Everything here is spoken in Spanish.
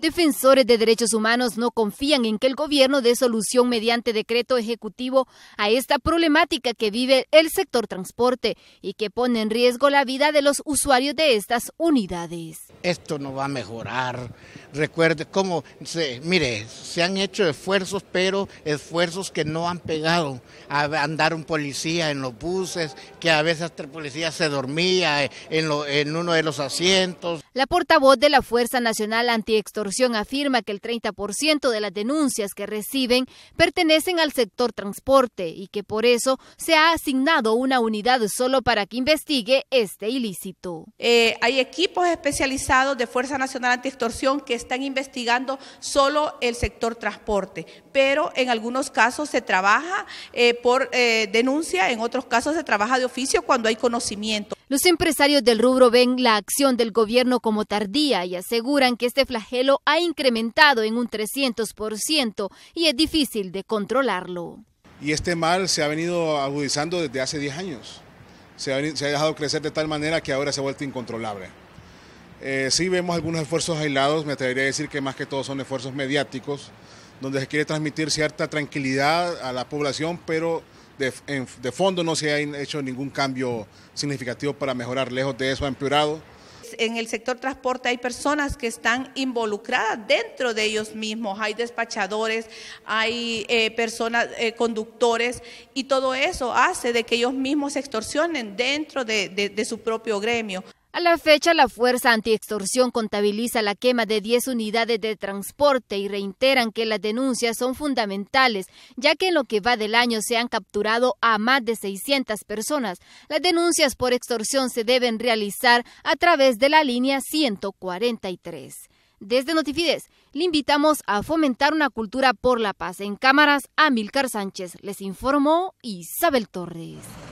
Defensores de derechos humanos no confían en que el gobierno dé solución mediante decreto ejecutivo a esta problemática que vive el sector transporte y que pone en riesgo la vida de los usuarios de estas unidades. Esto no va a mejorar. Recuerde cómo se, mire, se han hecho esfuerzos, pero esfuerzos que no han pegado. A andar un policía en los buses, que a veces el policía se dormía en, en uno de los asientos. La portavoz de la Fuerza Nacional Nacional Antiextorsión afirma que el 30% de las denuncias que reciben pertenecen al sector transporte y que por eso se ha asignado una unidad solo para que investigue este ilícito. Eh, hay equipos especializados de Fuerza Nacional Antiextorsión que están investigando solo el sector transporte, pero en algunos casos se trabaja eh, por eh, denuncia, en otros casos se trabaja de oficio cuando hay conocimiento. Los empresarios del rubro ven la acción del gobierno como tardía y aseguran que este flagelo ha incrementado en un 300% y es difícil de controlarlo. Y este mal se ha venido agudizando desde hace 10 años. Se ha, dejado crecer de tal manera que ahora se ha vuelto incontrolable. Eh, sí vemos algunos esfuerzos aislados, me atrevería a decir que más que todo son esfuerzos mediáticos, donde se quiere transmitir cierta tranquilidad a la población, pero de, fondo no se ha hecho ningún cambio significativo para mejorar, lejos de eso ha empeorado. En el sector transporte hay personas que están involucradas dentro de ellos mismos, hay despachadores, hay eh, personas, eh, conductores, y todo eso hace de que ellos mismos se extorsionen dentro de su propio gremio. A la fecha, la Fuerza Antiextorsión contabiliza la quema de 10 unidades de transporte y reiteran que las denuncias son fundamentales, ya que en lo que va del año se han capturado a más de 600 personas. Las denuncias por extorsión se deben realizar a través de la línea 143. Desde Notifides, le invitamos a fomentar una cultura por la paz. En cámaras, Amilcar Sánchez les informó Isabel Torres.